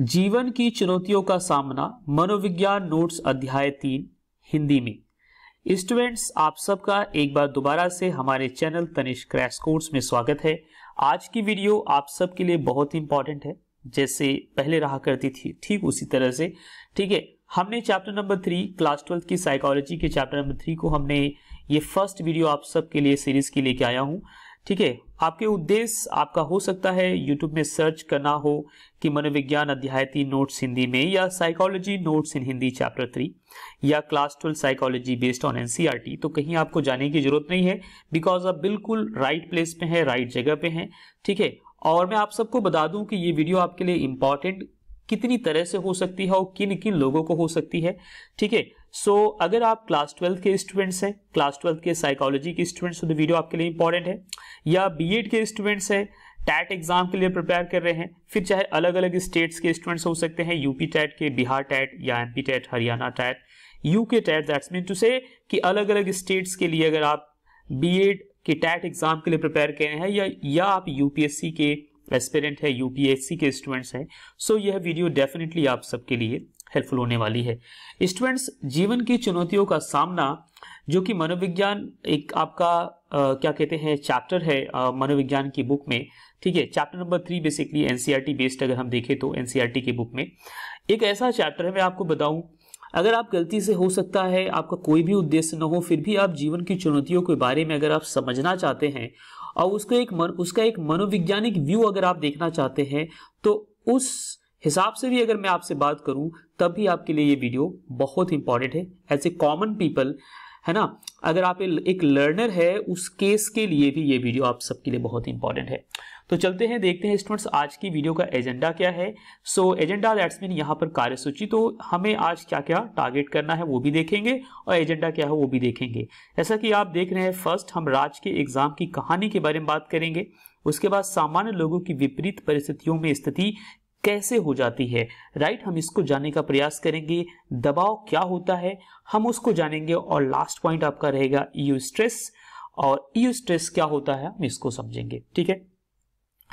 जीवन की चुनौतियों का सामना मनोविज्ञान नोट्स अध्याय तीन हिंदी में स्टूडेंट्स आप सबका एक बार दोबारा से हमारे चैनल तनिष क्रैश कोर्स में स्वागत है आज की वीडियो आप सबके लिए बहुत इंपॉर्टेंट है जैसे पहले रहा करती थी ठीक उसी तरह से ठीक है हमने chapter number three class twelfth की साइकोलॉजी के चैप्टर नंबर थ्री को हमने ये फर्स्ट वीडियो आप सबके लिए सीरीज की लेके आया हूँ ठीक है आपके उद्देश्य आपका हो सकता है यूट्यूब में सर्च करना हो कि मनोविज्ञान अध्याय तीन नोट्स हिंदी में या psychology notes in Hindi chapter three या class twelve psychology based on NCERT तो कहीं आपको जाने की जरूरत नहीं है बिकॉज आप बिल्कुल राइट प्लेस पे हैं राइट जगह पे हैं ठीक है और मैं आप सबको बता दूं कि ये वीडियो आपके लिए इंपॉर्टेंट कितनी तरह से हो सकती है और किन किन लोगों को हो सकती है ठीक है सो so, अगर आप क्लास ट्वेल्थ के स्टूडेंट्स हैं क्लास ट्वेल्थ के साइकोलॉजी के स्टूडेंट्स तो वीडियो आपके लिए इंपॉर्टेंट है या बी के स्टूडेंट्स हैं टैट एग्जाम के लिए प्रिपेयर कर रहे हैं फिर चाहे अलग अलग स्टेट्स के स्टूडेंट्स हो सकते हैं यूपी टैट के बिहार टैट या MP TET Haryana TET UK TET that's mean to say कि अलग अलग स्टेट्स के लिए अगर आप बीएड के टैट एग्जाम के लिए प्रिपेयर कर रहे हैं या, या आप यूपीएससी के एस्पेरेंट है यूपीएससी के स्टूडेंट्स हैं सो so यह वीडियो डेफिनेटली आप सबके लिए हेल्पफुल होने वाली है स्टूडेंट्स जीवन की चुनौतियों का सामना जो कि मनोविज्ञान एक आपका आ, क्या कहते हैं चैप्टर है मनोविज्ञान की बुक में ठीक है chapter number three basically NCERT based अगर हम देखें तो एनसीईआरटी e की बुक में एक ऐसा चैप्टर है मैं आपको बताऊं अगर आप गलती से हो सकता है आपका कोई भी उद्देश्य न हो फिर भी आप जीवन की चुनौतियों के बारे में अगर आप समझना चाहते हैं और उसका एक मन उसका एक मनोविज्ञानिक व्यू अगर आप देखना चाहते हैं तो उस हिसाब से भी अगर मैं आपसे बात करूं तब भी आपके लिए ये वीडियो बहुत इंपॉर्टेंट है एज ए कॉमन पीपल है ना अगर आप एक लर्नर है उस केस के लिए भी ये वीडियो आप सबके लिए बहुत इंपॉर्टेंट है तो चलते हैं देखते हैं स्टूडेंट्स आज की वीडियो का एजेंडा क्या है सो एजेंडा दैट्स मीन यहाँ पर कार्यसूची तो हमें आज क्या क्या टारगेट करना है वो भी देखेंगे और एजेंडा क्या है वो भी देखेंगे जैसा कि आप देख रहे हैं फर्स्ट हम राज के एग्जाम की कहानी के बारे में बात करेंगे उसके बाद सामान्य लोगों की विपरीत परिस्थितियों में स्थिति कैसे हो जाती है राइट हम इसको जानने का प्रयास करेंगे दबाव क्या होता है हम उसको जानेंगे और लास्ट पॉइंट आपका रहेगा ईयू स्ट्रेस और ईयू स्ट्रेस क्या होता है हम इसको समझेंगे ठीक है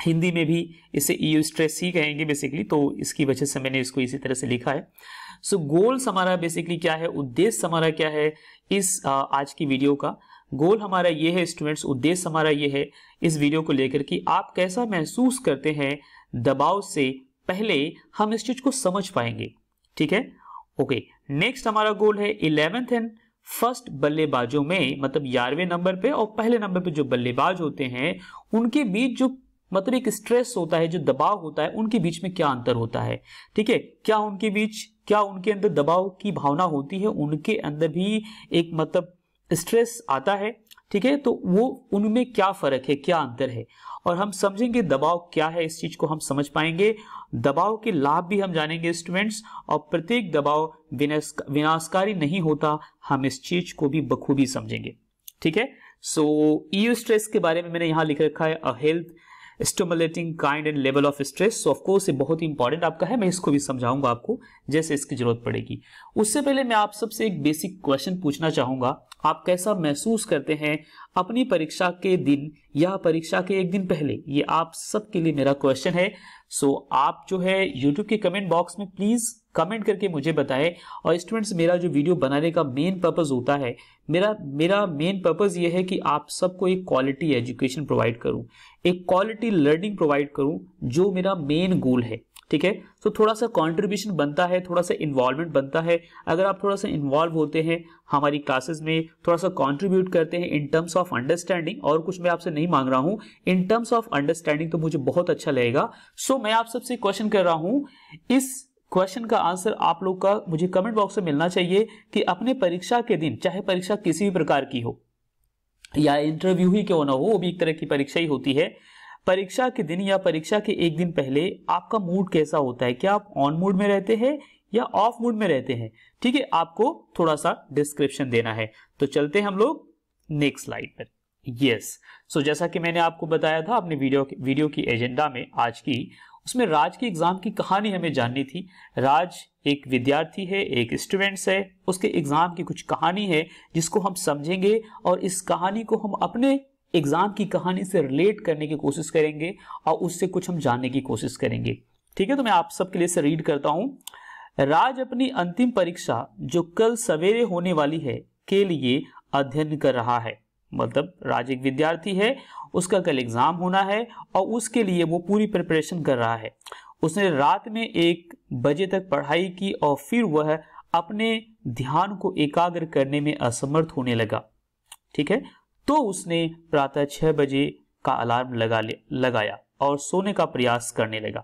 हिंदी में भी इसे ईयू स्ट्रेस ही कहेंगे बेसिकली तो इसकी वजह से मैंने इसको इसी तरह से लिखा है सो so, गोल्स हमारा बेसिकली क्या है उद्देश्य हमारा क्या है इस आज की वीडियो का गोल हमारा ये है स्टूडेंट्स उद्देश्य हमारा ये है इस वीडियो को लेकर कि आप कैसा महसूस करते हैं दबाव से पहले हम इस चीज को समझ पाएंगे ठीक है ओके नेक्स्ट हमारा गोल है इलेवेंथ एंड फर्स्ट बल्लेबाजों में मतलब ग्यारहवें नंबर पे और पहले नंबर पे जो बल्लेबाज होते हैं उनके बीच जो मतलब एक स्ट्रेस होता है जो दबाव होता है उनके बीच में क्या अंतर होता है ठीक है क्या उनके बीच क्या उनके अंदर दबाव की भावना होती है उनके अंदर भी एक मतलब स्ट्रेस आता है ठीक है तो वो उनमें क्या फर्क है क्या अंतर है और हम समझेंगे दबाव क्या है इस चीज को हम समझ पाएंगे दबाव के लाभ भी हम जानेंगे स्टूडेंट्स और प्रत्येक दबाव विनाशकारी नहीं होता हम इस चीज को भी बखूबी समझेंगे ठीक है सो ई स्ट्रेस के बारे में मैंने यहां लिख रखा है a health stimulating kind and level of stress of course ये बहुत ही इंपॉर्टेंट आपका है मैं इसको भी समझाऊंगा आपको जैसे इसकी जरूरत पड़ेगी उससे पहले मैं आप सबसे एक बेसिक क्वेश्चन पूछना चाहूंगा आप कैसा महसूस करते हैं अपनी परीक्षा के दिन या परीक्षा के एक दिन पहले ये आप सबके लिए मेरा क्वेश्चन है सो so, आप जो है यूट्यूब के कमेंट बॉक्स में प्लीज कमेंट करके मुझे बताएं और स्टूडेंट्स मेरा जो वीडियो बनाने का मेन पर्पज़ होता है मेरा मेरा मेन पर्पज़ ये है कि आप सबको एक क्वालिटी एजुकेशन प्रोवाइड करूं एक क्वालिटी लर्निंग प्रोवाइड करूं जो मेरा मेन गोल है ठीक है तो थोड़ा सा कंट्रीब्यूशन बनता है थोड़ा सा इन्वॉल्वमेंट बनता है अगर आप थोड़ा सा इन्वॉल्व होते हैं हमारी क्लासेस में थोड़ा सा कंट्रीब्यूट करते हैं इन टर्म्स ऑफ अंडरस्टैंडिंग और कुछ मैं आपसे नहीं मांग रहा हूं इन टर्म्स ऑफ अंडरस्टैंडिंग तो मुझे बहुत अच्छा लगेगा सो so, मैं आप सबसे क्वेश्चन कर रहा हूं इस क्वेश्चन का आंसर आप लोग का मुझे कमेंट बॉक्स में मिलना चाहिए कि अपने परीक्षा के दिन चाहे परीक्षा किसी भी प्रकार की हो या इंटरव्यू ही क्यों ना हो वो भी एक तरह की परीक्षा ही होती है परीक्षा के दिन या परीक्षा के एक दिन पहले आपका मूड कैसा होता है क्या आप ऑन मूड में रहते हैं या ऑफ मूड में रहते हैं ठीक है आपको थोड़ा सा डिस्क्रिप्शन देना है तो चलते हैं हम लोग नेक्स्ट स्लाइड पर यस yes. सो so, जैसा कि मैंने आपको बताया था अपने वीडियो वीडियो की एजेंडा में आज की उसमें राज की एग्ज़ाम की कहानी हमें जाननी थी राज एक विद्यार्थी है एक स्टूडेंट्स है उसके एग्ज़ाम की कुछ कहानी है जिसको हम समझेंगे और इस कहानी को हम अपने एग्ज़ाम की कहानी से रिलेट करने की कोशिश करेंगे और उससे कुछ हम जानने की कोशिश करेंगे ठीक है तो मैं आप सबके लिए से रीड करता हूं राज अपनी अंतिम परीक्षा जो कल सवेरे होने वाली है के लिए अध्ययन कर रहा है मतलब राज एक विद्यार्थी है उसका कल एग्ज़ाम होना है और उसके लिए वो पूरी प्रिपरेशन कर रहा है उसने रात में एक बजे तक पढ़ाई की और फिर वह अपने ध्यान को एकाग्र करने में असमर्थ होने लगा ठीक है तो उसने प्रातः छह बजे का अलार्म लगा ले लगाया और सोने का प्रयास करने लगा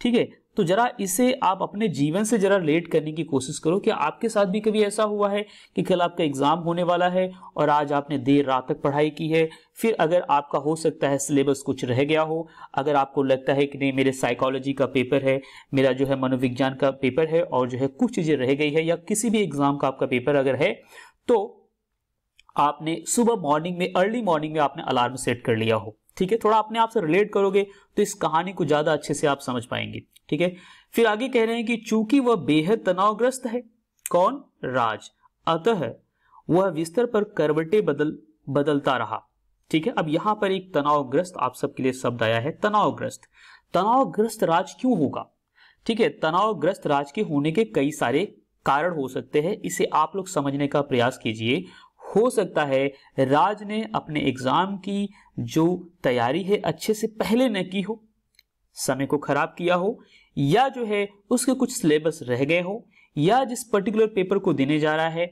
ठीक है तो जरा इसे आप अपने जीवन से जरा रिलेट करने की कोशिश करो कि आपके साथ भी कभी ऐसा हुआ है कि कल आपका एग्जाम होने वाला है और आज आपने देर रात तक पढ़ाई की है फिर अगर आपका हो सकता है सिलेबस कुछ रह गया हो अगर आपको लगता है कि नहीं मेरे साइकोलॉजी का पेपर है मेरा जो है मनोविज्ञान का पेपर है और जो है कुछ चीज़ें रह गई है या किसी भी एग्जाम का आपका पेपर अगर है तो आपने सुबह मॉर्निंग में अर्ली मॉर्निंग में आपने अलार्म सेट कर लिया हो ठीक है थोड़ा अपने आप से रिलेट करोगे तो इस कहानी को ज्यादा अच्छे से आप समझ पाएंगे ठीक है फिर आगे कह रहे हैं कि चूंकि वह बेहद तनावग्रस्त है कौन राज अतः वह बिस्तर पर करवटे बदल बदलता रहा ठीक है अब यहां पर एक तनावग्रस्त आप सबके लिए शब्द आया है तनावग्रस्त तनावग्रस्त राज क्यों होगा ठीक है तनावग्रस्त राज के होने के कई सारे कारण हो सकते हैं इसे आप लोग समझने का प्रयास कीजिए हो सकता है राज ने अपने एग्ज़ाम की जो तैयारी है अच्छे से पहले न की हो समय को ख़राब किया हो या जो है उसके कुछ सिलेबस रह गए हो या जिस पर्टिकुलर पेपर को देने जा रहा है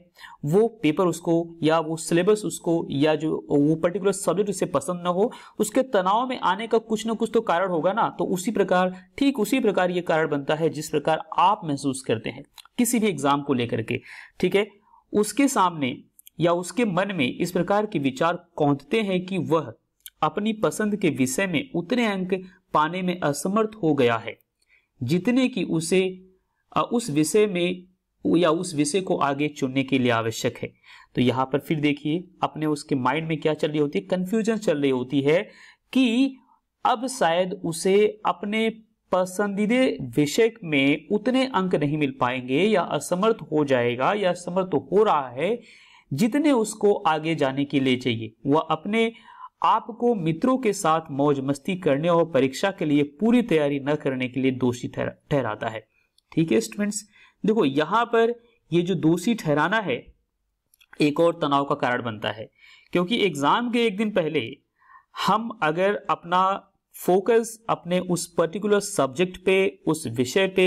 वो पेपर उसको या वो सिलेबस उसको या जो वो पर्टिकुलर सब्जेक्ट उसे पसंद ना हो उसके तनाव में आने का कुछ ना कुछ तो कारण होगा ना तो उसी प्रकार ठीक उसी प्रकार ये कारण बनता है जिस प्रकार आप महसूस करते हैं किसी भी एग्जाम को लेकर के ठीक है उसके सामने या उसके मन में इस प्रकार के विचार कौंधते हैं कि वह अपनी पसंद के विषय में उतने अंक पाने में असमर्थ हो गया है जितने की उसे उस विषय में या उस विषय को आगे चुनने के लिए आवश्यक है तो यहाँ पर फिर देखिए अपने उसके माइंड में क्या चल रही होती है कंफ्यूजन चल रही होती है कि अब शायद उसे अपने पसंदीदे विषय में उतने अंक नहीं मिल पाएंगे या असमर्थ हो जाएगा या असमर्थ हो रहा है जितने उसको आगे जाने के लिए चाहिए वह अपने आपको मित्रों के साथ मौज मस्ती करने और परीक्षा के लिए पूरी तैयारी न करने के लिए दोषी ठहराता है ठीक है स्टूडेंट्स देखो यहाँ पर ये जो दोषी ठहराना है एक और तनाव का कारण बनता है क्योंकि एग्जाम के एक दिन पहले हम अगर अपना फोकस अपने उस पर्टिकुलर सब्जेक्ट पे उस विषय पे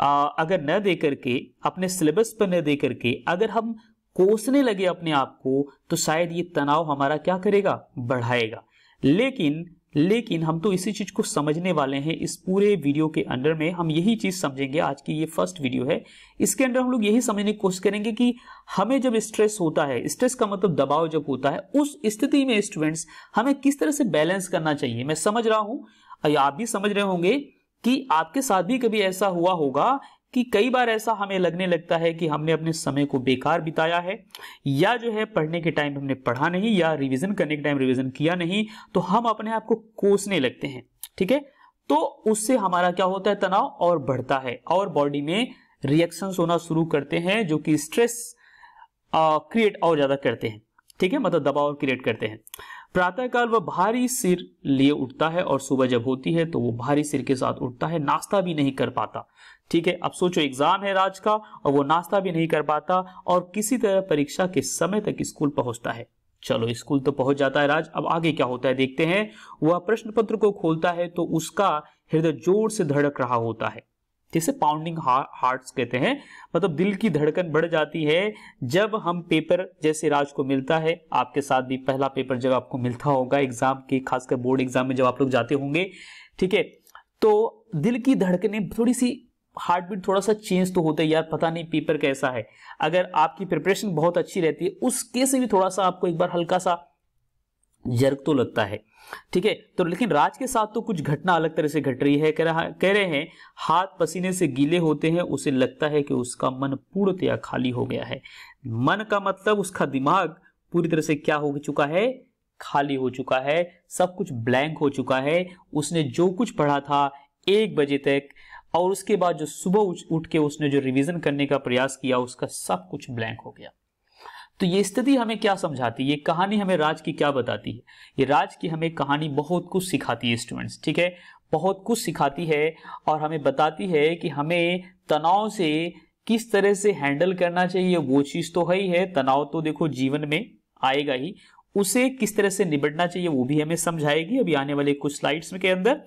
आ, अगर न दे करके अपने सिलेबस पर न दे करके अगर हम कोसने लगे अपने आप को तो शायद ये तनाव हमारा क्या करेगा बढ़ाएगा लेकिन लेकिन हम तो इसी चीज को समझने वाले हैं इस पूरे वीडियो के अंदर में हम यही चीज समझेंगे आज की ये फर्स्ट वीडियो है इसके अंदर हम लोग यही समझने की कोशिश करेंगे कि हमें जब स्ट्रेस होता है स्ट्रेस का मतलब दबाव जब होता है उस स्थिति में स्टूडेंट्स हमें किस तरह से बैलेंस करना चाहिए मैं समझ रहा हूं आप भी समझ रहे होंगे कि आपके साथ भी कभी ऐसा हुआ होगा कि कई बार ऐसा हमें लगने लगता है कि हमने अपने समय को बेकार बिताया है या जो है पढ़ने के टाइम हमने पढ़ा नहीं या रिविजन करने के टाइम रिविजन किया नहीं तो हम अपने आप को कोसने लगते हैं ठीक है तो उससे हमारा क्या होता है तनाव और बढ़ता है और बॉडी में रिएक्शन होना शुरू करते हैं जो कि स्ट्रेस क्रिएट और ज्यादा करते हैं ठीक है मतलब दबाव क्रिएट करते हैं प्रातःकाल वह भारी सिर लिए उठता है और सुबह जब होती है तो वो भारी सिर के साथ उठता है नाश्ता भी नहीं कर पाता ठीक है अब सोचो एग्जाम है राज का और वो नाश्ता भी नहीं कर पाता और किसी तरह परीक्षा के समय तक स्कूल पहुंचता है चलो स्कूल तो पहुंच जाता है राज अब आगे क्या होता है देखते हैं वह प्रश्न पत्र को खोलता है तो उसका हृदय जोर से धड़क रहा होता है जैसे पाउंडिंग हार्ट्स कहते हैं मतलब दिल की धड़कन बढ़ जाती है जब हम पेपर जैसे राज को मिलता है आपके साथ भी पहला पेपर जब आपको मिलता होगा एग्जाम के खासकर बोर्ड एग्जाम में जब आप लोग जाते होंगे ठीक है तो दिल की धड़कने थोड़ी सी हार्ट बीट थोड़ा सा चेंज तो होता है यार पता नहीं पेपर कैसा है अगर आपकी प्रिपरेशन बहुत अच्छी रहती है उसके से भी थोड़ा सा आपको एक बार हल्का सा जर्क तो लगता है ठीक है तो लेकिन राज के साथ तो कुछ घटना अलग तरह से घट रही है कह रहा कह रहे हैं हाथ पसीने से गीले होते हैं उसे लगता है कि उसका मन पूर्णतया खाली हो गया है मन का मतलब उसका दिमाग पूरी तरह से क्या हो चुका है खाली हो चुका है सब कुछ ब्लैंक हो चुका है उसने जो कुछ पढ़ा था एक बजे तक और उसके बाद जो सुबह उठ के उसने जो रिवीजन करने का प्रयास किया उसका सब कुछ ब्लैंक हो गया तो ये स्थिति हमें क्या समझाती है ये कहानी हमें राज की क्या बताती है ये राज की हमें कहानी बहुत कुछ सिखाती है स्टूडेंट्स ठीक है बहुत कुछ सिखाती है और हमें बताती है कि हमें तनाव से किस तरह से हैंडल करना चाहिए वो चीज़ तो है ही है तनाव तो देखो जीवन में आएगा ही उसे किस तरह से निबटना चाहिए वो भी हमें समझाएगी अभी आने वाले कुछ स्लाइड्स में के अंदर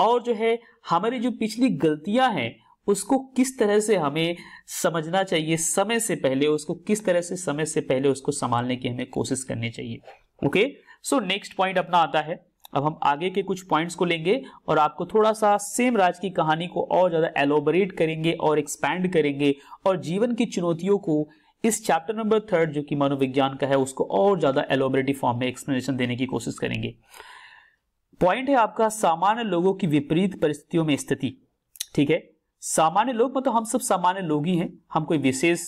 और जो है हमारी जो पिछली गलतियां हैं उसको किस तरह से हमें समझना चाहिए समय से पहले उसको किस तरह से समय से पहले उसको संभालने की हमें कोशिश करनी चाहिए ओके सो नेक्स्ट पॉइंट अपना आता है अब हम आगे के कुछ पॉइंट्स को लेंगे और आपको थोड़ा सा सेम राज की कहानी को और ज़्यादा एलोबरेट करेंगे और एक्सपैंड करेंगे और जीवन की चुनौतियों को इस चैप्टर नंबर थर्ड जो कि मनोविज्ञान का है उसको और ज़्यादा एलोबरेटिव फॉर्म में एक्सप्लेनेशन देने की कोशिश करेंगे पॉइंट है आपका सामान्य लोगों की विपरीत परिस्थितियों में स्थिति ठीक है सामान्य लोग मतलब हम सब सामान्य लोग ही हैं हम कोई विशेष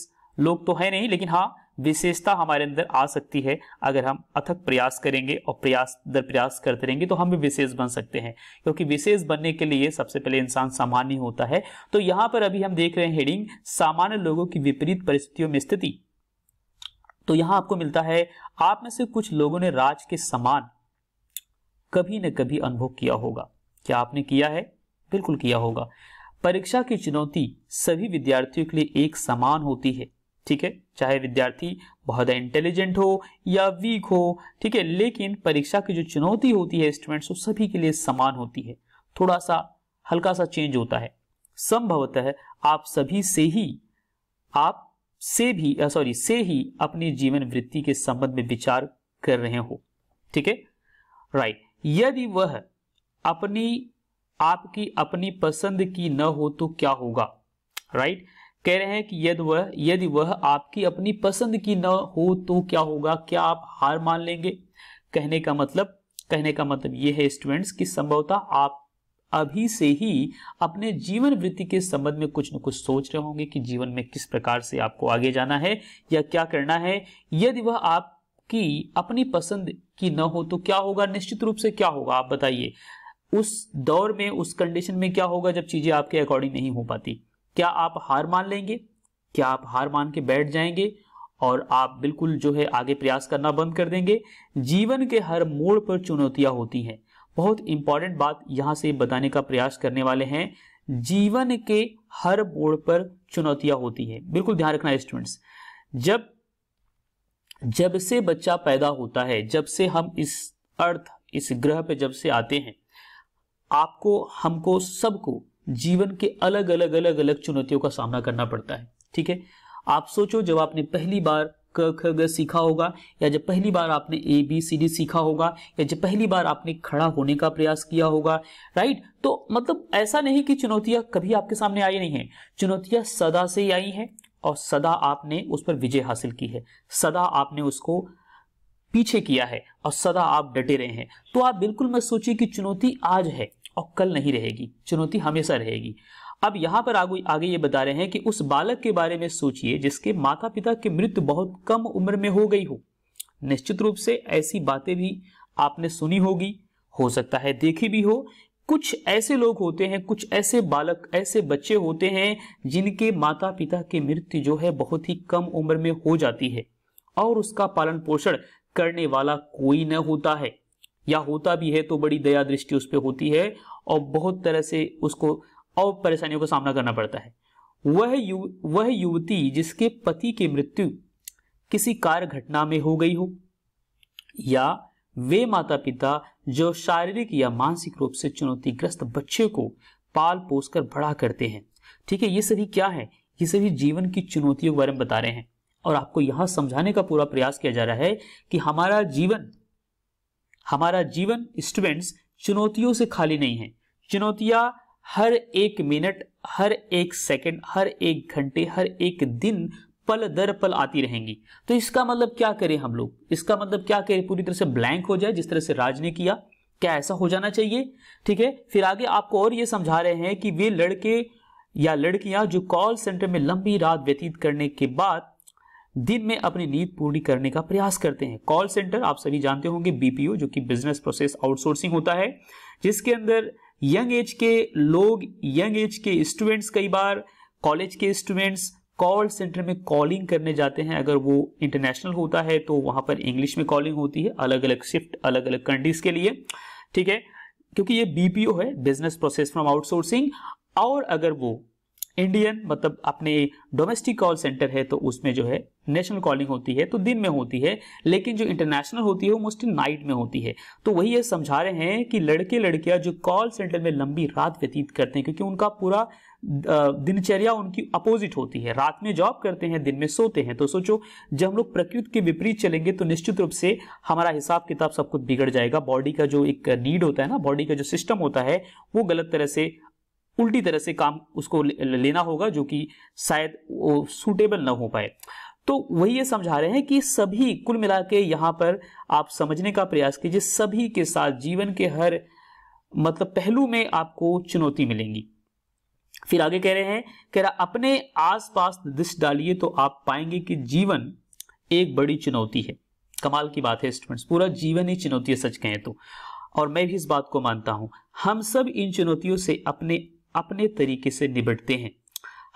लोग तो है नहीं लेकिन हाँ विशेषता हमारे अंदर आ सकती है अगर हम अथक प्रयास करेंगे और प्रयास दर प्रयास करते रहेंगे तो हम भी विशेष बन सकते हैं क्योंकि विशेष बनने के लिए सबसे पहले इंसान सामान्य होता है तो यहाँ पर अभी हम देख रहे हैं हेडिंग सामान्य लोगों की विपरीत परिस्थितियों में स्थिति तो यहां आपको मिलता है आप में से कुछ लोगों ने राज के समान कभी न कभी अनुभव किया होगा क्या आपने किया है बिल्कुल किया होगा परीक्षा की चुनौती सभी विद्यार्थियों के लिए एक समान होती है ठीक है चाहे विद्यार्थी बहुत इंटेलिजेंट हो या वीक हो ठीक है लेकिन परीक्षा की जो चुनौती होती है स्टूडेंट्स वो सभी के लिए समान होती है थोड़ा सा हल्का सा चेंज होता है संभवतः आप सभी से ही आप से भी सॉरी से ही अपनी जीवन वृत्ति के संबंध में विचार कर रहे हो ठीक है राइट यदि वह अपनी आपकी अपनी पसंद की न हो तो क्या होगा राइट कह रहे हैं कि यदि वह यदि वह आपकी अपनी पसंद की न हो तो क्या होगा क्या आप हार मान लेंगे कहने का मतलब कहने का मतलब यह है स्टूडेंट्स कि संभवतः आप अभी से ही अपने जीवन वृत्ति के संबंध में कुछ न कुछ सोच रहे होंगे कि जीवन में किस प्रकार से आपको आगे जाना है या क्या करना है यदि वह आप कि अपनी पसंद की न हो तो क्या होगा निश्चित रूप से क्या होगा आप बताइए उस दौर में उस कंडीशन में क्या होगा जब चीजें आपके अकॉर्डिंग नहीं हो पाती क्या आप हार मान लेंगे क्या आप हार मान के बैठ जाएंगे और आप बिल्कुल जो है आगे प्रयास करना बंद कर देंगे जीवन के हर मोड़ पर चुनौतियां होती हैं बहुत इंपॉर्टेंट बात यहां से बताने का प्रयास करने वाले हैं जीवन के हर मोड़ पर चुनौतियां होती हैं बिल्कुल ध्यान रखना स्टूडेंट्स जब जब से बच्चा पैदा होता है जब से हम इस अर्थ इस ग्रह पे जब से आते हैं आपको हमको सबको जीवन के अलग अलग अलग अलग चुनौतियों का सामना करना पड़ता है ठीक है आप सोचो जब आपने पहली बार क ख ग सीखा होगा या जब पहली बार आपने ए बी सी डी सीखा होगा या जब पहली बार आपने खड़ा होने का प्रयास किया होगा राइट तो मतलब ऐसा नहीं कि चुनौतियां कभी आपके सामने आई नहीं है चुनौतियां सदा से आई हैं और सदा आपने उस पर विजय हासिल की है सदा आपने उसको पीछे किया है और सदा आप डटे रहे हैं तो आप बिल्कुल मत सोचिए कि चुनौती आज है और कल नहीं रहेगी चुनौती हमेशा रहेगी अब यहाँ पर आगे आगे ये बता रहे हैं कि उस बालक के बारे में सोचिए जिसके माता पिता की मृत्यु बहुत कम उम्र में हो गई हो निश्चित रूप से ऐसी बातें भी आपने सुनी होगी हो सकता है देखी भी हो कुछ ऐसे लोग होते हैं कुछ ऐसे बालक ऐसे बच्चे होते हैं जिनके माता पिता की मृत्यु जो है बहुत ही कम उम्र में हो जाती है और उसका पालन पोषण करने वाला कोई न होता है या होता भी है तो बड़ी दया दृष्टि उस पर होती है और बहुत तरह से उसको और परेशानियों का सामना करना पड़ता है वह यु वह युवती जिसके पति की मृत्यु किसी कार घटना में हो गई हो या वे माता पिता जो शारीरिक या मानसिक रूप से चुनौतीग्रस्त बच्चे को पाल पोस कर बड़ा करते हैं ठीक है ये सभी क्या है ये सभी जीवन की चुनौतियों के बारे में बता रहे हैं और आपको यहां समझाने का पूरा प्रयास किया जा रहा है कि हमारा जीवन हमारा जीवन स्टूडेंट्स चुनौतियों से खाली नहीं है चुनौतियां हर एक मिनट हर एक सेकंड, हर एक घंटे हर एक दिन पल दर पल आती रहेंगी तो इसका मतलब क्या करें हम लोग इसका मतलब क्या करें पूरी तरह से ब्लैंक हो जाए जिस तरह से राज ने किया क्या ऐसा हो जाना चाहिए ठीक है फिर आगे आपको और ये समझा रहे हैं कि वे लड़के या लड़कियां जो कॉल सेंटर में लंबी रात व्यतीत करने के बाद दिन में अपनी नींद पूरी करने का प्रयास करते हैं कॉल सेंटर आप सभी जानते होंगे बीपीओ जो कि बिजनेस प्रोसेस आउटसोर्सिंग होता है जिसके अंदर यंग एज के लोग यंग एज के स्टूडेंट्स कई बार कॉलेज के स्टूडेंट्स कॉल सेंटर में कॉलिंग करने जाते हैं अगर वो इंटरनेशनल होता है तो वहां पर इंग्लिश में कॉलिंग होती है अलग अलग शिफ्ट अलग अलग कंट्रीज के लिए ठीक है क्योंकि ये बीपीओ है बिजनेस प्रोसेस फ्रॉम आउटसोर्सिंग और अगर वो इंडियन मतलब अपने डोमेस्टिक कॉल सेंटर है तो उसमें जो है नेशनल कॉलिंग होती है तो दिन में होती है लेकिन जो इंटरनेशनल होती है वो मोस्टली नाइट में होती है तो वही ये समझा रहे हैं कि लड़के लड़कियां जो कॉल सेंटर में लंबी रात व्यतीत करते हैं क्योंकि उनका पूरा दिनचर्या उनकी अपोजिट होती है रात में जॉब करते हैं दिन में सोते हैं तो सोचो जब हम लोग प्रकृति के विपरीत चलेंगे तो निश्चित रूप से हमारा हिसाब किताब सब कुछ बिगड़ जाएगा बॉडी का जो एक नीड होता है ना बॉडी का जो सिस्टम होता है वो गलत तरह से उल्टी तरह से काम उसको लेना होगा जो कि शायद वो सूटेबल ना हो पाए तो वही ये समझा रहे हैं कि सभी कुल मिला के यहाँ पर आप समझने का प्रयास कीजिए सभी के साथ जीवन के हर मतलब पहलू में आपको चुनौती मिलेंगी फिर आगे कह रहे हैं कह रहा अपने आसपास दृष्टि डालिए तो आप पाएंगे कि जीवन एक बड़ी चुनौती है कमाल की बात है स्टूडेंट्स पूरा जीवन ही चुनौती है सच कहें तो और मैं भी इस बात को मानता हूं हम सब इन चुनौतियों से अपने अपने तरीके से निबटते हैं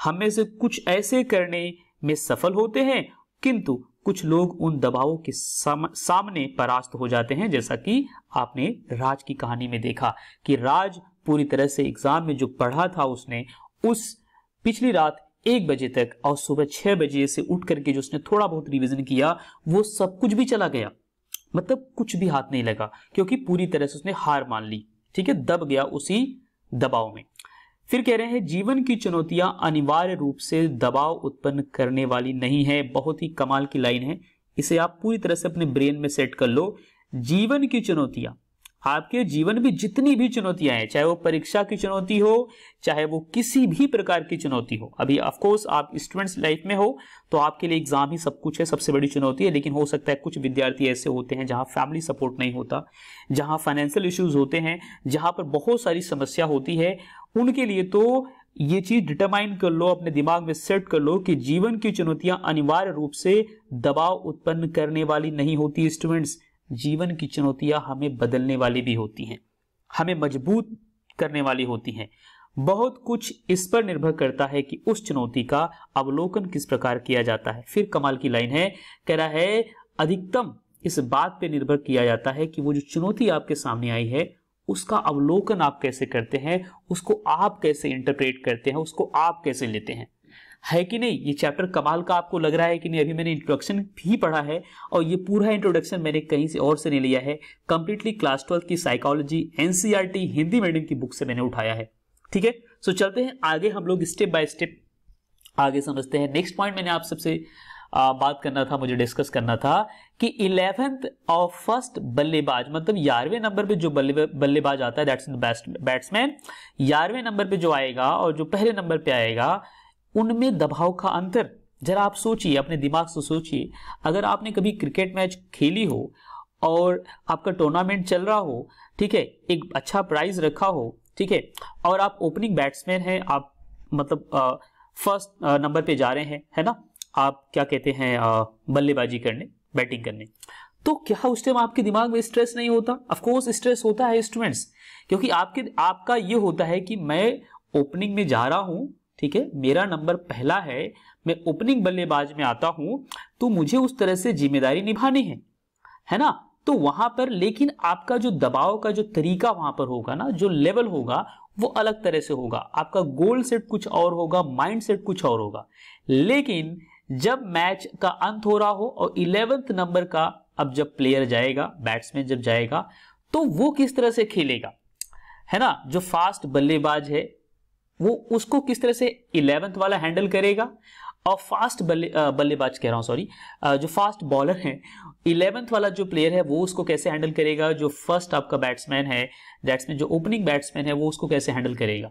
हमें से कुछ ऐसे करने में सफल होते हैं किंतु कुछ लोग उन दबावों के साम, सामने परास्त हो जाते हैं जैसा कि आपने राज की कहानी में देखा कि राज पूरी तरह से एग्जाम में जो पढ़ा था उसने उस पिछली रात एक बजे तक और सुबह छह बजे से उठ करके जो उसने थोड़ा बहुत रिविजन किया वो सब कुछ भी चला गया मतलब कुछ भी हाथ नहीं लगा क्योंकि पूरी तरह से उसने हार मान ली ठीक है दब गया उसी दबाव में फिर कह रहे हैं जीवन की चुनौतियां अनिवार्य रूप से दबाव उत्पन्न करने वाली नहीं है बहुत ही कमाल की लाइन है इसे आप पूरी तरह से अपने ब्रेन में सेट कर लो जीवन की चुनौतियां आपके जीवन में जितनी भी चुनौतियां हैं चाहे वो परीक्षा की चुनौती हो चाहे वो किसी भी प्रकार की चुनौती हो अभी ऑफकोर्स आप स्टूडेंट्स लाइफ में हो तो आपके लिए एग्जाम ही सब कुछ है सबसे बड़ी चुनौती है लेकिन हो सकता है कुछ विद्यार्थी ऐसे होते हैं जहां फैमिली सपोर्ट नहीं होता जहां फाइनेंशियल इश्यूज होते हैं जहां पर बहुत सारी समस्या होती है उनके लिए तो ये चीज डिटरमाइन कर लो अपने दिमाग में सेट कर लो कि जीवन की चुनौतियां अनिवार्य रूप से दबाव उत्पन्न करने वाली नहीं होती स्टूडेंट्स जीवन की चुनौतियां हमें बदलने वाली भी होती हैं हमें मजबूत करने वाली होती हैं बहुत कुछ इस पर निर्भर करता है कि उस चुनौती का अवलोकन किस प्रकार किया जाता है फिर कमाल की लाइन है कह रहा है अधिकतम इस बात पर निर्भर किया जाता है कि वो जो चुनौती आपके सामने आई है उसका अवलोकन आप कैसे करते हैं उसको आप कैसे इंटरप्रेट करते हैं उसको आप कैसे लेते हैं है कि नहीं ये चैप्टर कमाल का आपको लग रहा है कि नहीं अभी मैंने इंट्रोडक्शन भी पढ़ा है और ये पूरा इंट्रोडक्शन मैंने कहीं से और से नहीं लिया है कंप्लीटली क्लास ट्वेल्थ की psychology NCERT e Hindi medium की बुक से मैंने उठाया है ठीक है सो चलते हैं आगे हम लोग स्टेप बाय स्टेप आगे समझते हैं नेक्स्ट पॉइंट मैंने आप सबसे बात करना था मुझे डिस्कस करना था कि इलेवेंथ और फर्स्ट बल्लेबाज मतलब ग्यारहवें नंबर पे जो बल्लेबाज आता है दैट्स द बेस्ट बैट्समैन ग्यारहवें नंबर पे जो आएगा और जो पहले नंबर पे आएगा उनमें दबाव का अंतर जरा आप सोचिए अपने दिमाग से सोचिए अगर आपने कभी क्रिकेट मैच खेली हो और आपका टूर्नामेंट चल रहा हो ठीक है एक अच्छा प्राइज रखा हो ठीक है और आप ओपनिंग बैट्समैन हैं आप मतलब फर्स्ट नंबर पे जा रहे हैं है ना आप क्या कहते हैं बल्लेबाजी करने बैटिंग करने तो क्या उस टाइम आपके दिमाग में स्ट्रेस नहीं होता अफकोर्स स्ट्रेस होता है स्टूडेंट्स क्योंकि आपके आपका ये होता है कि मैं ओपनिंग में जा रहा हूं ठीक है मेरा नंबर पहला है मैं ओपनिंग बल्लेबाज में आता हूं तो मुझे उस तरह से जिम्मेदारी निभानी है है ना तो वहां पर लेकिन आपका जो दबाव का जो तरीका वहां पर होगा ना जो लेवल होगा वो अलग तरह से होगा आपका गोल सेट कुछ और होगा माइंड सेट कुछ और होगा लेकिन जब मैच का अंत हो रहा हो और इलेवेंथ नंबर का अब जब प्लेयर जाएगा बैट्समैन जब जाएगा तो वो किस तरह से खेलेगा है ना जो फास्ट बल्लेबाज है वो उसको किस तरह से इलेवेंथ वाला हैंडल करेगा और फास्ट बल्ले बल्लेबाज कह रहा हूँ सॉरी जो फास्ट बॉलर है इलेवेंथ वाला जो प्लेयर है वो उसको कैसे हैंडल करेगा जो फर्स्ट आपका बैट्समैन है बैट्समैन जो ओपनिंग बैट्समैन है वो उसको कैसे हैंडल करेगा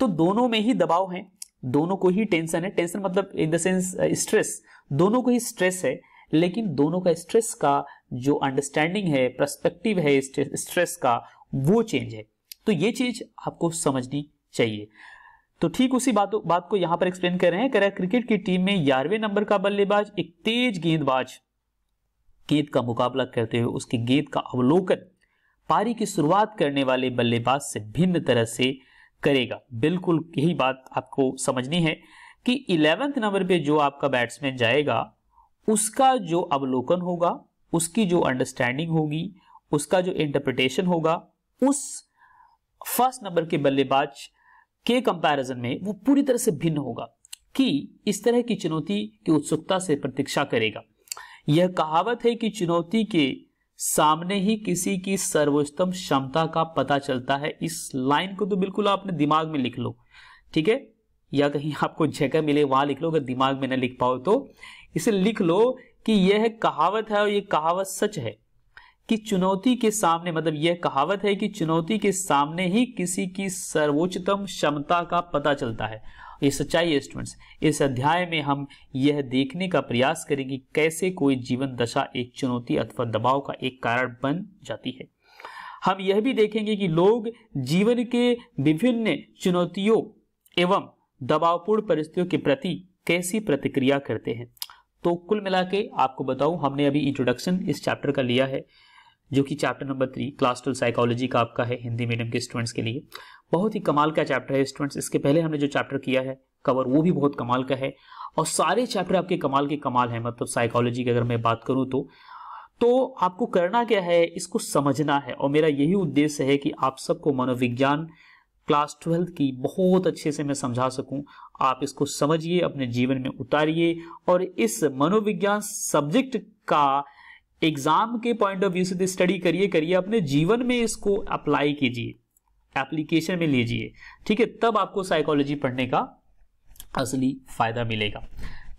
तो दोनों में ही दबाव है दोनों को ही टेंशन है टेंशन मतलब इन द सेंस स्ट्रेस दोनों को ही स्ट्रेस है लेकिन दोनों का स्ट्रेस का जो अंडरस्टैंडिंग है प्रस्पेक्टिव है स्ट्रेस का वो चेंज है तो ये चीज आपको समझनी चाहिए तो ठीक उसी बात बात को यहां पर एक्सप्लेन कर रहे हैं कह रहे हैं क्रिकेट की टीम में ग्यारहवें नंबर का बल्लेबाज एक तेज गेंदबाज गेंद का मुकाबला करते हुए उसकी गेंद का अवलोकन पारी की शुरुआत करने वाले बल्लेबाज से भिन्न तरह से करेगा बिल्कुल यही बात आपको समझनी है कि इलेवेंथ नंबर पे जो आपका बैट्समैन जाएगा उसका जो अवलोकन होगा उसकी जो अंडरस्टैंडिंग होगी उसका जो इंटरप्रिटेशन होगा उस फर्स्ट नंबर के बल्लेबाज के कंपैरिजन में वो पूरी तरह से भिन्न होगा कि इस तरह की चुनौती की उत्सुकता से प्रतीक्षा करेगा यह कहावत है कि चुनौती के सामने ही किसी की सर्वोत्तम क्षमता का पता चलता है इस लाइन को तो बिल्कुल आपने दिमाग में लिख लो ठीक है या कहीं आपको जगह मिले वहां लिख लो अगर दिमाग में ना लिख पाओ तो इसे लिख लो कि यह कहावत है और यह कहावत सच है कि चुनौती के सामने मतलब यह कहावत है कि चुनौती के सामने ही किसी की सर्वोच्चतम क्षमता का पता चलता है ये सच्चाई है स्टूडेंट्स इस अध्याय में हम यह देखने का प्रयास करेंगे कैसे कोई जीवन दशा एक चुनौती अथवा दबाव का एक कारण बन जाती है हम यह भी देखेंगे कि लोग जीवन के विभिन्न चुनौतियों एवं दबावपूर्ण परिस्थितियों के प्रति कैसी प्रतिक्रिया करते हैं तो कुल मिला के आपको बताऊं हमने अभी इंट्रोडक्शन इस चैप्टर का लिया है जो कि chapter number three class twelve psychology का आपका है हिंदी मीडियम के स्टूडेंट्स के लिए बहुत ही कमाल का चैप्टर है स्टूडेंट्स इसके पहले हमने जो चैप्टर किया है कवर वो भी बहुत कमाल का है और सारे चैप्टर आपके कमाल के कमाल हैं मतलब साइकोलॉजी की अगर मैं बात करूँ तो तो आपको करना क्या है इसको समझना है और मेरा यही उद्देश्य है कि आप सबको मनोविज्ञान क्लास ट्वेल्थ की बहुत अच्छे से मैं समझा सकूं आप इसको समझिए अपने जीवन में उतारिए और इस मनोविज्ञान सब्जेक्ट का एग्जाम के पॉइंट ऑफ व्यू से स्टडी करिए करिए अपने जीवन में इसको अप्लाई कीजिए एप्लीकेशन में लीजिए ठीक है तब आपको साइकोलॉजी पढ़ने का असली फायदा मिलेगा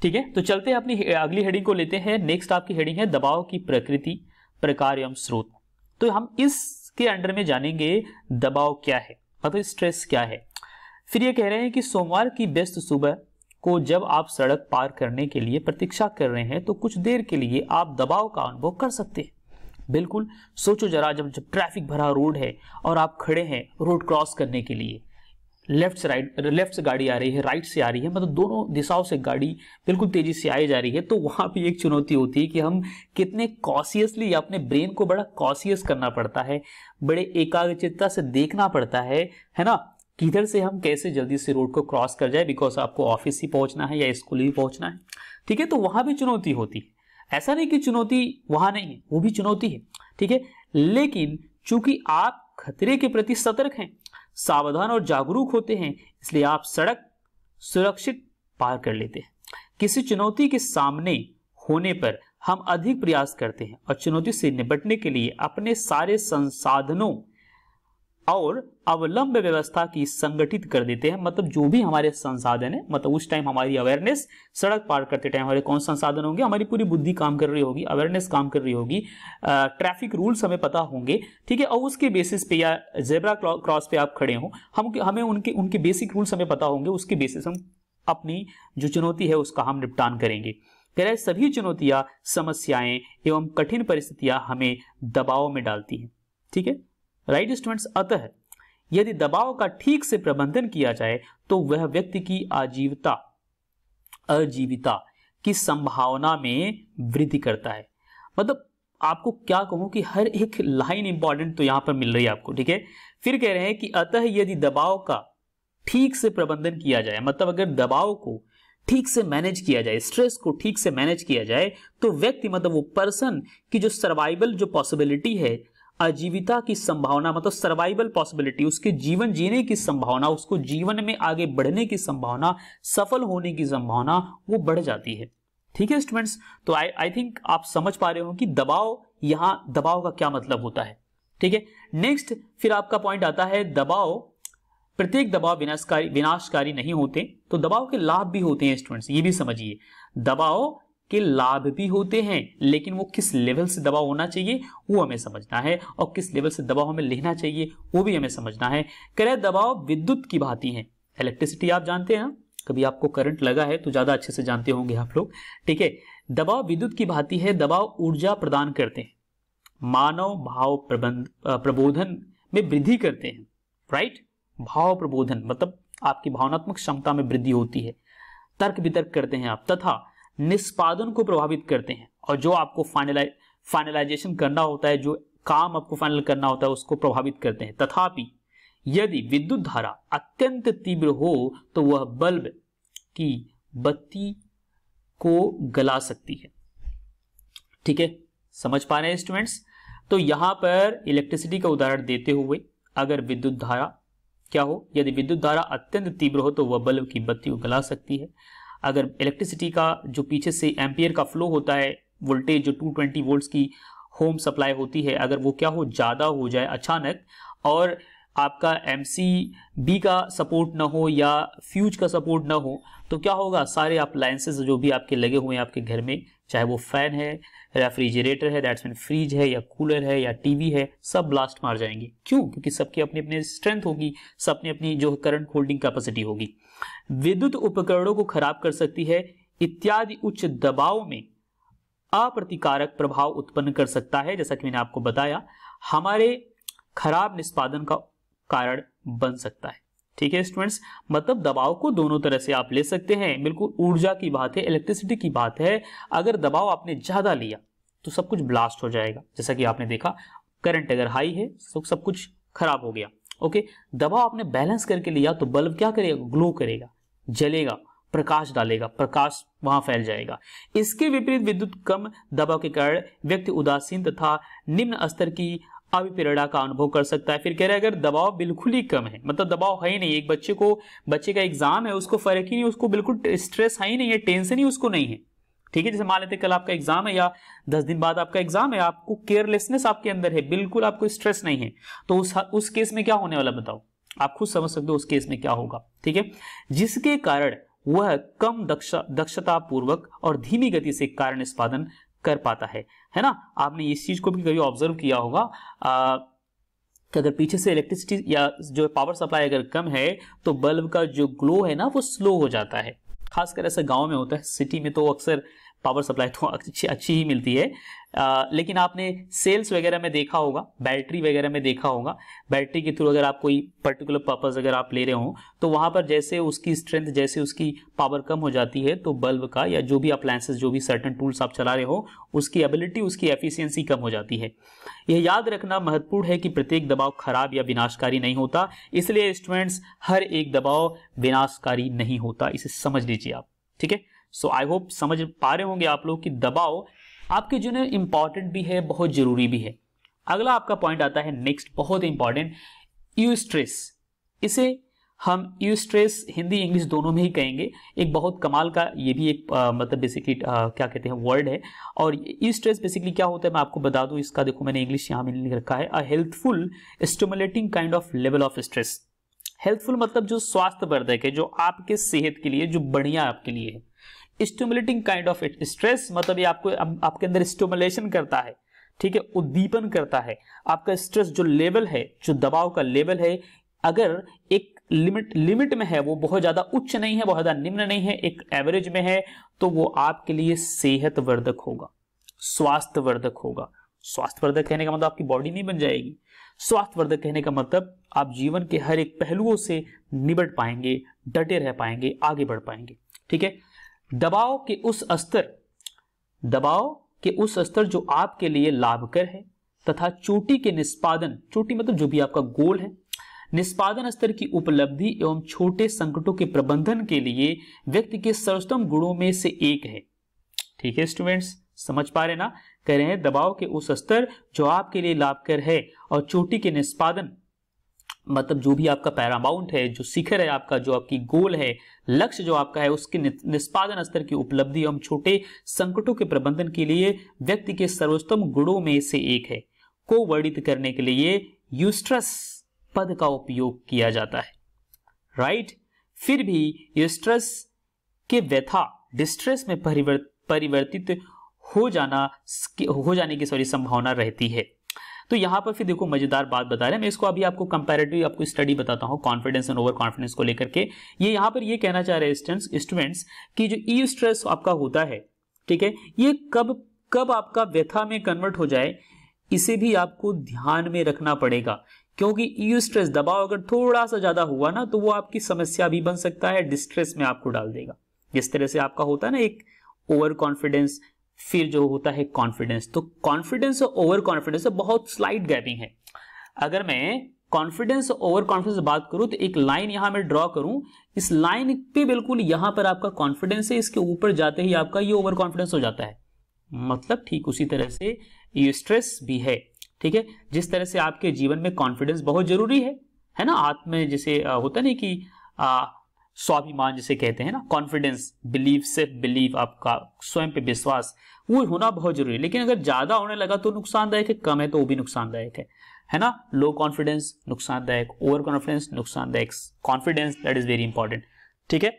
ठीक है तो चलते हैं अपनी अगली हेडिंग को लेते हैं नेक्स्ट आपकी हेडिंग है दबाव की प्रकृति प्रकार एवं स्रोत तो हम इसके अंडर में जानेंगे दबाव क्या है मतलब स्ट्रेस क्या है फिर ये कह रहे हैं कि सोमवार की व्यस्त सुबह को जब आप सड़क पार करने के लिए प्रतीक्षा कर रहे हैं तो कुछ देर के लिए आप दबाव का अनुभव कर सकते हैं बिल्कुल सोचो जरा जब जब ट्रैफिक भरा रोड है और आप खड़े हैं रोड क्रॉस करने के लिए लेफ्ट से राइट लेफ्ट से गाड़ी आ रही है राइट से आ रही है मतलब दोनों दिशाओं से गाड़ी बिल्कुल तेजी से आई जा रही है तो वहां पे एक चुनौती होती है कि हम कितने कॉशियसली अपने ब्रेन को बड़ा कॉशियस करना पड़ता है बड़े एकाग्रचितता से देखना पड़ता है है ना किधर से हम कैसे जल्दी से रोड को क्रॉस कर जाए बिकॉज आपको ऑफिस ही पहुंचना है या स्कूल ही पहुंचना है ठीक है तो वहां भी चुनौती होती है ऐसा नहीं कि चुनौती वहां नहीं है वो भी चुनौती है ठीक है लेकिन चूंकि आप खतरे के प्रति सतर्क हैं सावधान और जागरूक होते हैं इसलिए आप सड़क सुरक्षित पार कर लेते हैं किसी चुनौती के सामने होने पर हम अधिक प्रयास करते हैं और चुनौती से निपटने के लिए अपने सारे संसाधनों और अवलंब व्यवस्था की संगठित कर देते हैं मतलब जो भी हमारे संसाधन है मतलब उस टाइम हमारी अवेयरनेस सड़क पार करते टाइम हमारे कौन संसाधन होंगे हमारी पूरी बुद्धि काम कर रही होगी अवेयरनेस काम कर रही होगी ट्रैफिक रूल्स हमें पता होंगे ठीक है और उसके बेसिस पे या जेबरा क्रॉस पे आप खड़े हों हम हमें उनके उनके बेसिक रूल्स हमें पता होंगे उसके बेसिस हम अपनी जो चुनौती है उसका हम निपटान करेंगे कह सभी चुनौतियां समस्याएं एवं कठिन परिस्थितियां हमें दबाव में डालती हैं ठीक है राइट स्टूडेंट्स अतः यदि दबाव का ठीक से प्रबंधन किया जाए तो वह व्यक्ति की आजीवता अजीविता की संभावना में वृद्धि करता है मतलब आपको क्या कहूं कि हर एक लाइन इंपॉर्टेंट तो यहां पर मिल रही है आपको ठीक है फिर कह रहे हैं कि अतः यदि दबाव का ठीक से प्रबंधन किया जाए मतलब अगर दबाव को ठीक से मैनेज किया जाए स्ट्रेस को ठीक से मैनेज किया जाए तो व्यक्ति मतलब वो पर्सन की जो सर्वाइवल जो पॉसिबिलिटी है आजीविता की संभावना मतलब सर्वाइवल पॉसिबिलिटी उसके जीवन जीने की संभावना उसको जीवन में आगे बढ़ने की संभावना सफल होने की संभावना वो बढ़ जाती है ठीक है स्टूडेंट्स तो आई आई थिंक आप समझ पा रहे हो कि दबाव यहां दबाव का क्या मतलब होता है ठीक है नेक्स्ट फिर आपका पॉइंट आता है दबाव प्रत्येक दबाव विनाशकारी विनाशकारी नहीं होते तो दबाव के लाभ भी होते हैं स्टूडेंट्स ये भी समझिए दबाव के लाभ भी होते हैं लेकिन वो किस लेवल से दबाव होना चाहिए वो हमें समझना है और किस लेवल से दबाव हमें लेना चाहिए वो भी हमें समझना है क्रय दबाव विद्युत की भांति है इलेक्ट्रिसिटी आप जानते हैं कभी आपको करंट लगा है तो ज्यादा अच्छे से जानते होंगे आप लोग ठीक है दबाव विद्युत की भांति है दबाव ऊर्जा प्रदान करते हैं मानव भाव प्रबंध प्रबोधन में वृद्धि करते हैं राइट भाव प्रबोधन मतलब आपकी भावनात्मक क्षमता में वृद्धि होती है तर्क वितर्क करते हैं आप तथा निष्पादन को प्रभावित करते हैं और जो आपको फाइनलाइज फाइनलाइजेशन करना होता है जो काम आपको फाइनल करना होता है उसको प्रभावित करते हैं तथापि यदि विद्युत धारा अत्यंत तीव्र हो तो वह बल्ब की बत्ती को गला सकती है ठीक है समझ पा रहे हैं स्टूडेंट्स तो यहां पर इलेक्ट्रिसिटी का उदाहरण देते हुए अगर विद्युत धारा क्या हो यदि विद्युत धारा अत्यंत तीव्र हो तो वह बल्ब की बत्ती को गला सकती है अगर इलेक्ट्रिसिटी का जो पीछे से एम्पियर का फ्लो होता है वोल्टेज जो 220 वोल्ट की होम सप्लाई होती है अगर वो क्या हो ज़्यादा हो जाए अचानक और आपका एम बी का सपोर्ट ना हो या फ्यूज का सपोर्ट ना हो तो क्या होगा सारे अप्लायंसेज जो भी आपके लगे हुए हैं आपके घर में चाहे वो फैन है रेफ्रिजरेटर है दैट्स मीन फ्रिज है या कूलर है या टीवी है सब ब्लास्ट मार जाएंगे क्यों क्योंकि सबके अपने अपने स्ट्रेंथ होगी सबने अपनी जो करंट होल्डिंग कैपेसिटी होगी विद्युत उपकरणों को खराब कर सकती है इत्यादि उच्च दबाव में अप्रतिकारक प्रभाव उत्पन्न कर सकता है जैसा कि मैंने आपको बताया हमारे खराब निष्पादन का कारण बन सकता है ठीक है स्टूडेंट्स मतलब दबाव को दोनों तरह से आप ले सकते हैं बिल्कुल ऊर्जा की बात है इलेक्ट्रिसिटी की बात है अगर दबाव आपने ज्यादा लिया तो सब कुछ ब्लास्ट हो जाएगा जैसा कि आपने देखा करंट अगर हाई है तो सब कुछ खराब हो गया ओके दबाव आपने बैलेंस करके लिया तो बल्ब क्या करेगा ग्लो करेगा जलेगा प्रकाश डालेगा प्रकाश वहां फैल जाएगा इसके विपरीत विद्युत कम दबाव के कारण व्यक्ति उदासीन तथा निम्न स्तर की अभिप्रेरणा का अनुभव कर सकता है फिर कह रहे हैं अगर दबाव बिल्कुल ही कम है मतलब दबाव है ही नहीं एक बच्चे को बच्चे का एग्जाम है उसको फर्क ही नहीं उसको बिल्कुल स्ट्रेस है ही नहीं है टेंशन ही उसको नहीं है ठीक है जैसे मान लेते कल आपका एग्जाम है या दस दिन बाद आपका एग्जाम है आपको केयरलेसनेस आपके अंदर है बिल्कुल आपको स्ट्रेस नहीं है तो उस उस केस में क्या होने वाला बताओ आप खुद समझ सकते हो उस केस में क्या होगा ठीक है जिसके कारण वह कम दक्षा दक्षता पूर्वक और धीमी गति से कार्य निष्पादन कर पाता है है ना आपने इस चीज को भी कभी ऑब्जर्व किया होगा आ, कि अगर पीछे से इलेक्ट्रिसिटी या जो पावर सप्लाई अगर कम है तो बल्ब का जो ग्लो है ना वो स्लो हो जाता है खासकर ऐसा गांव में होता है सिटी में तो अक्सर पावर सप्लाई तो अच्छी अच्छी ही मिलती है आ, लेकिन आपने सेल्स वगैरह में देखा होगा बैटरी वगैरह में देखा होगा बैटरी के थ्रू अगर आप कोई पर्टिकुलर पर्पज़ अगर आप ले रहे हो तो वहाँ पर जैसे उसकी स्ट्रेंथ जैसे उसकी पावर कम हो जाती है तो बल्ब का या जो भी अप्लायसेज जो भी सर्टन टूल्स आप चला रहे हो उसकी एबिलिटी उसकी एफिशियंसी कम हो जाती है यह याद रखना महत्वपूर्ण है कि प्रत्येक दबाव खराब या विनाशकारी नहीं होता इसलिए स्टूडेंट्स हर एक दबाव विनाशकारी नहीं होता इसे समझ लीजिए आप ठीक है सो आई होप समझ पा रहे होंगे आप लोग कि दबाव आपके जो है इंपॉर्टेंट भी है बहुत जरूरी भी है अगला आपका पॉइंट आता है नेक्स्ट बहुत इंपॉर्टेंट यू स्ट्रेस इसे हम यू स्ट्रेस हिंदी इंग्लिश दोनों में ही कहेंगे एक बहुत कमाल का ये भी एक आ, मतलब बेसिकली क्या कहते हैं वर्ड है और यू स्ट्रेस बेसिकली क्या होता है मैं आपको बता दूं इसका देखो मैंने इंग्लिश यहाँ में लिख रखा है a healthful stimulating kind of level of stress healthful मतलब जो स्वास्थ्यवर्धक है जो आपके सेहत के लिए जो बढ़िया आपके लिए है stimulating kind of it stress मतलब ये आपको आपके अंदर स्टूमुलेशन करता है ठीक है उद्दीपन करता है आपका स्ट्रेस जो लेवल है जो दबाव का लेवल है अगर एक लिमिट लिमिट में है वो बहुत ज़्यादा उच्च नहीं है बहुत ज़्यादा निम्न नहीं है एक एवरेज में है तो वो आपके लिए सेहतवर्धक होगा स्वास्थ्यवर्धक होगा स्वास्थ्यवर्धक कहने का मतलब आपकी बॉडी नहीं बन जाएगी स्वास्थ्यवर्धक कहने का मतलब आप जीवन के हर एक पहलुओं से निबट पाएंगे डटे रह पाएंगे आगे बढ़ पाएंगे ठीक है दबाव के उस स्तर दबाव के उस स्तर जो आपके लिए लाभकर है तथा चोटी के निष्पादन चोटी मतलब जो भी आपका गोल है निष्पादन स्तर की उपलब्धि एवं छोटे संकटों के प्रबंधन के लिए व्यक्ति के सर्वोत्तम गुणों में से एक है ठीक है स्टूडेंट्स समझ पा रहे ना कह रहे हैं दबाव के उस स्तर जो आपके लिए लाभकर है और चोटी के निष्पादन मतलब जो भी आपका पैरामाउंट है जो शिखर है आपका जो आपकी गोल है लक्ष्य जो आपका है उसके निष्पादन स्तर की उपलब्धि एवं छोटे संकटों के प्रबंधन के लिए व्यक्ति के सर्वोत्तम गुणों में से एक है को वर्णित करने के लिए यूस्ट्रस पद का उपयोग किया जाता है राइट फिर भी यूस्ट्रस के व्यथा डिस्ट्रेस में परिवर्तित हो जाना हो जाने की सॉरी संभावना रहती है तो यहाँ पर फिर देखो मजेदार बात बता रहे हैं मैं इसको अभी आपको कंपेरेटिव आपको स्टडी बताता हूँ कॉन्फिडेंस एंड ओवर कॉन्फिडेंस को लेकर के ये यहाँ पर ये कहना चाह रहे हैं स्टूडेंट्स की जो ई स्ट्रेस आपका होता है ठीक है ये कब कब आपका व्यथा में कन्वर्ट हो जाए इसे भी आपको ध्यान में रखना पड़ेगा क्योंकि ई स्ट्रेस दबाव अगर थोड़ा सा ज्यादा हुआ ना तो वो आपकी समस्या भी बन सकता है डिस्ट्रेस में आपको डाल देगा जिस तरह से आपका होता है ना एक ओवर कॉन्फिडेंस फिर जो होता है कॉन्फिडेंस तो कॉन्फिडेंस और ओवर कॉन्फिडेंस बहुत स्लाइट गैपिंग है अगर मैं कॉन्फिडेंस ओवर कॉन्फिडेंस बात करूं तो एक लाइन यहां मैं ड्रॉ करूं इस लाइन पे बिल्कुल यहां पर आपका कॉन्फिडेंस है इसके ऊपर जाते ही आपका ये ओवर कॉन्फिडेंस हो जाता है मतलब ठीक उसी तरह से ये स्ट्रेस भी है ठीक है जिस तरह से आपके जीवन में कॉन्फिडेंस बहुत जरूरी है है ना आत्म जैसे होता नहीं कि आ, स्वाभिमान जिसे कहते हैं ना कॉन्फिडेंस बिलीव सिर्फ बिलीव आपका स्वयं पे विश्वास वो होना बहुत जरूरी है लेकिन अगर ज्यादा होने लगा तो नुकसानदायक है कम है तो वो भी नुकसानदायक है है ना लो कॉन्फिडेंस नुकसानदायक ओवर कॉन्फिडेंस नुकसानदायक confidence that is very important ठीक है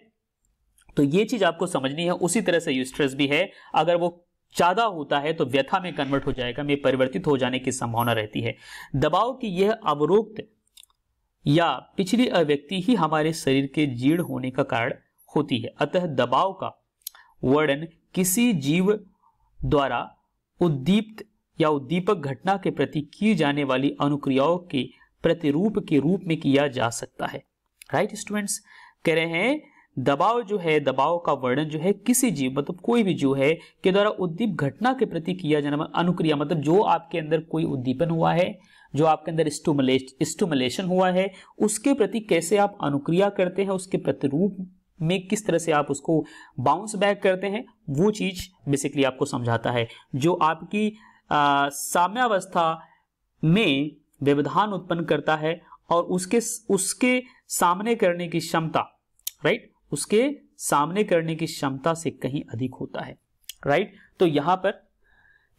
तो ये चीज आपको समझनी है उसी तरह से यूस्ट्रेस भी है अगर वो ज्यादा होता है तो व्यथा में कन्वर्ट हो जाएगा में परिवर्तित हो जाने की संभावना रहती है दबाव की यह अवरोक्त या पिछली अव्यक्ति ही हमारे शरीर के जीर्ण होने का कारण होती है अतः दबाव का वर्णन किसी जीव द्वारा उद्दीप्त या उद्दीपक घटना के प्रति की जाने वाली अनुक्रियाओं के प्रतिरूप के रूप में किया जा सकता है राइट right, स्टूडेंट्स कह रहे हैं दबाव जो है दबाव का वर्णन जो है किसी जीव मतलब कोई भी जीव है के द्वारा उद्दीप घटना के प्रति किया जाना अनुक्रिया मतलब जो आपके अंदर कोई उद्दीपन हुआ है जो आपके अंदर स्टूमलेशन हुआ है उसके प्रति कैसे आप अनुक्रिया करते हैं उसके प्रतिरूप में किस तरह से आप उसको बाउंस बैक करते हैं वो चीज बेसिकली आपको समझाता है जो आपकी साम्यावस्था में व्यवधान उत्पन्न करता है और उसके उसके सामने करने की क्षमता राइट उसके सामने करने की क्षमता से कहीं अधिक होता है राइट तो यहां पर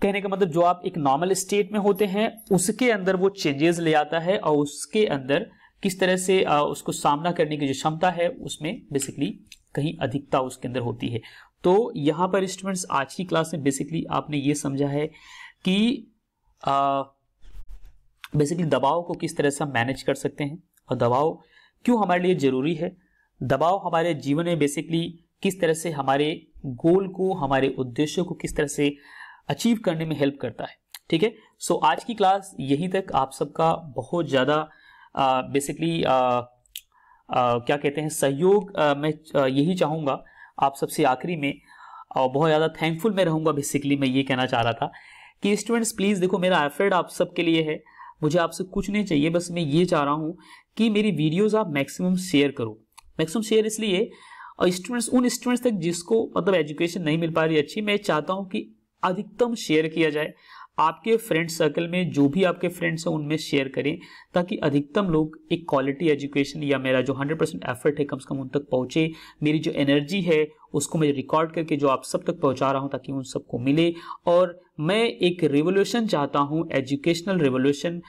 कहने का मतलब जो आप एक नॉर्मल स्टेट में होते हैं उसके अंदर वो चेंजेस ले आता है और उसके अंदर किस तरह से उसको सामना करने की जो क्षमता है उसमें बेसिकली कहीं अधिकता उसके अंदर होती है तो यहां पर स्टूडेंट्स आज की क्लास में बेसिकली आपने ये समझा है कि बेसिकली दबाव को किस तरह से हम मैनेज कर सकते हैं और दबाव क्यों हमारे लिए ज़रूरी है दबाव हमारे जीवन में बेसिकली किस तरह से हमारे गोल को हमारे उद्देश्य को किस तरह से अचीव करने में हेल्प करता है ठीक है सो आज की क्लास यहीं तक आप सबका बहुत ज़्यादा बेसिकली क्या कहते हैं सहयोग मैं यही चाहूँगा आप सबसे आखिरी में और बहुत ज़्यादा थैंकफुल मैं रहूँगा बेसिकली मैं ये कहना चाह रहा था कि स्टूडेंट्स प्लीज़ देखो मेरा एफर्ट आप सबके लिए है मुझे आपसे कुछ नहीं चाहिए बस मैं ये चाह रहा हूँ कि मेरी वीडियोज़ आप मैक्सिमम शेयर करो मैक्सिमम शेयर इसलिए और स्टूडेंट्स उन स्टूडेंट्स तक जिसको मतलब एजुकेशन नहीं मिल पा रही अच्छी मैं चाहता हूँ कि अधिकतम शेयर किया जाए आपके फ्रेंड सर्कल में जो भी आपके फ्रेंड्स हैं उनमें शेयर करें ताकि अधिकतम लोग एक क्वालिटी एजुकेशन या मेरा जो 100 परसेंट एफर्ट है कम से कम उन तक पहुंचे मेरी जो एनर्जी है उसको मैं रिकॉर्ड करके जो आप सब तक पहुंचा रहा हूं ताकि उन सबको मिले और मैं एक रिवोल्यूशन चाहता हूं एजुकेशनल रिवोल्यूशन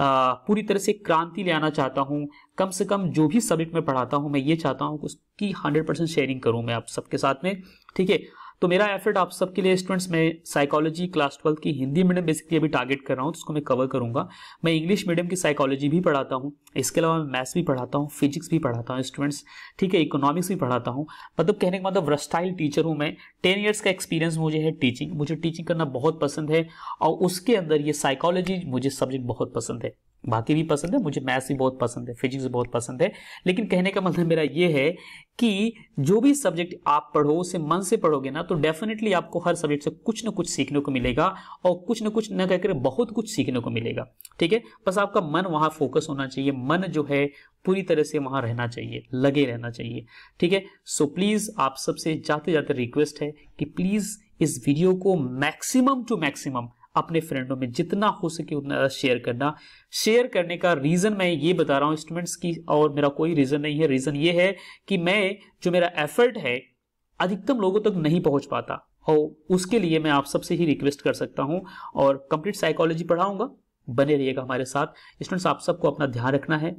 पूरी तरह से क्रांति ले आना चाहता हूँ कम से कम जो भी सब्जेक्ट में पढ़ाता हूँ मैं ये चाहता हूँ उसकी हंड्रेड परसेंट शेयरिंग करूँ मैं आप सबके साथ में ठीक है तो मेरा एफर्ट आप सबके लिए स्टूडेंट्स मैं साइकोलॉजी क्लास ट्वेल्थ की हिंदी मीडियम बेसिकली अभी टारगेट कर रहा हूँ तो उसको मैं कवर करूंगा मैं इंग्लिश मीडियम की साइकोलॉजी भी पढ़ाता हूँ इसके अलावा मैं मैथ्स भी पढ़ाता हूँ फिजिक्स भी पढ़ाता हूँ स्टूडेंट्स ठीक है इकोनॉमिक्स भी पढ़ाता हूँ मतलब कहने का मतलब वर्स्टाइल टीचर हूँ मैं टेन ईयर्स का एक्सपीरियंस मुझे है टीचिंग मुझे टीचिंग करना बहुत पसंद है और उसके अंदर ये साइकोलॉजी मुझे सब्जेक्ट बहुत पसंद है बाकी भी पसंद है मुझे मैथ्स भी बहुत पसंद है फिजिक्स बहुत पसंद है लेकिन कहने का मतलब मेरा ये है कि जो भी सब्जेक्ट आप पढ़ो उसे मन से पढ़ोगे ना तो डेफिनेटली आपको हर सब्जेक्ट से कुछ ना कुछ सीखने को मिलेगा और कुछ ना कुछ न कहकर बहुत कुछ सीखने को मिलेगा ठीक है बस आपका मन वहां फोकस होना चाहिए मन जो है पूरी तरह से वहां रहना चाहिए लगे रहना चाहिए ठीक है सो प्लीज आप सबसे जाते जाते रिक्वेस्ट है कि प्लीज इस वीडियो को मैक्सिमम टू मैक्सिमम अपने फ्रेंडों में जितना हो सके उतना ज़्यादा शेयर करना शेयर करने का रीज़न मैं ये बता रहा हूँ स्टूडेंट्स की और मेरा कोई रीज़न नहीं है रीज़न ये है कि मैं जो मेरा एफर्ट है अधिकतम लोगों तक नहीं पहुँच पाता और उसके लिए मैं आप सबसे ही रिक्वेस्ट कर सकता हूँ और कंप्लीट साइकोलॉजी पढ़ाऊँगा बने रहिएगा हमारे साथ स्टूडेंट्स आप सबको अपना ध्यान रखना है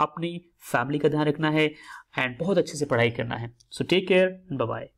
अपनी फैमिली का ध्यान रखना है एंड बहुत अच्छे से पढ़ाई करना है so take care and bye